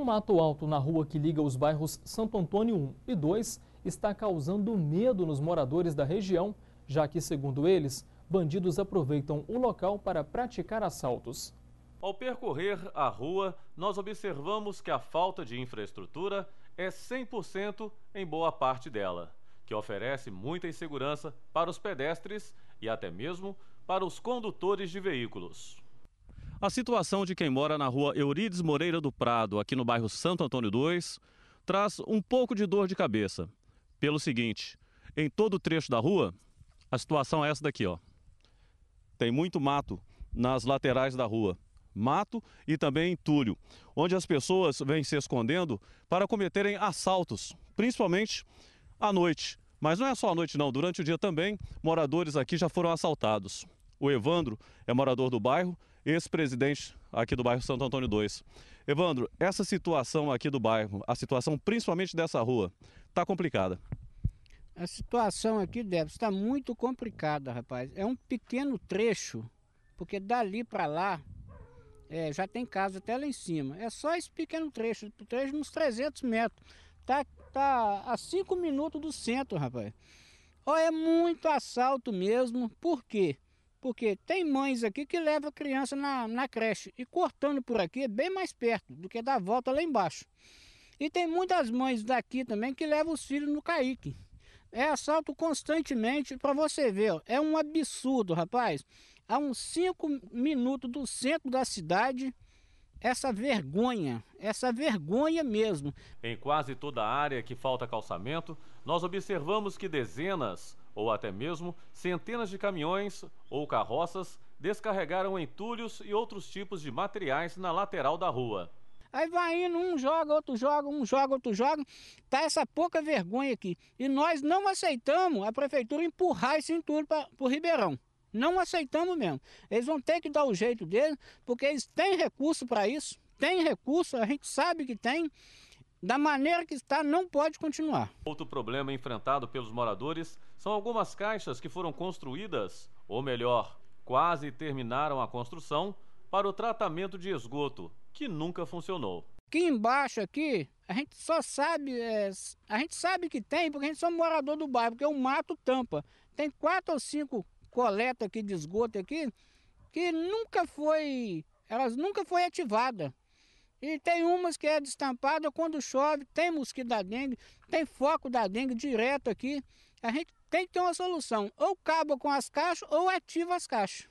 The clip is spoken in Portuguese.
Um mato alto na rua que liga os bairros Santo Antônio 1 e 2 está causando medo nos moradores da região, já que, segundo eles, bandidos aproveitam o local para praticar assaltos. Ao percorrer a rua, nós observamos que a falta de infraestrutura é 100% em boa parte dela, que oferece muita insegurança para os pedestres e até mesmo para os condutores de veículos. A situação de quem mora na rua Eurides Moreira do Prado, aqui no bairro Santo Antônio 2, traz um pouco de dor de cabeça. Pelo seguinte, em todo o trecho da rua, a situação é essa daqui, ó. Tem muito mato nas laterais da rua. Mato e também entulho, onde as pessoas vêm se escondendo para cometerem assaltos, principalmente à noite. Mas não é só à noite não, durante o dia também, moradores aqui já foram assaltados. O Evandro é morador do bairro, ex-presidente aqui do bairro Santo Antônio 2. Evandro, essa situação aqui do bairro, a situação principalmente dessa rua, está complicada. A situação aqui, Débora, está muito complicada, rapaz. É um pequeno trecho, porque dali para lá é, já tem casa até lá em cima. É só esse pequeno trecho, trecho uns 300 metros. Tá, tá a 5 minutos do centro, rapaz. Ó, é muito assalto mesmo. Por quê? Porque tem mães aqui que levam a criança na, na creche e cortando por aqui é bem mais perto do que dar volta lá embaixo. E tem muitas mães daqui também que levam os filhos no caique. É assalto constantemente para você ver. Ó, é um absurdo, rapaz. A uns 5 minutos do centro da cidade, essa vergonha, essa vergonha mesmo. Em quase toda a área que falta calçamento, nós observamos que dezenas ou até mesmo centenas de caminhões ou carroças descarregaram entulhos e outros tipos de materiais na lateral da rua. Aí vai indo, um joga, outro joga, um joga, outro joga. Tá essa pouca vergonha aqui. E nós não aceitamos a prefeitura empurrar esse entulho para o Ribeirão. Não aceitamos mesmo. Eles vão ter que dar o jeito deles, porque eles têm recurso para isso, têm recurso, a gente sabe que tem. Da maneira que está, não pode continuar. Outro problema enfrentado pelos moradores são algumas caixas que foram construídas, ou melhor, quase terminaram a construção, para o tratamento de esgoto, que nunca funcionou. Aqui embaixo, aqui, a gente só sabe, é, a gente sabe que tem, porque a gente é só é morador do bairro, porque o mato tampa. Tem quatro ou cinco coletas aqui de esgoto aqui, que nunca foi, elas nunca foi ativada. E tem umas que é destampada, quando chove, tem mosquito da dengue, tem foco da dengue direto aqui. A gente tem que ter uma solução. Ou caba com as caixas ou ativa as caixas.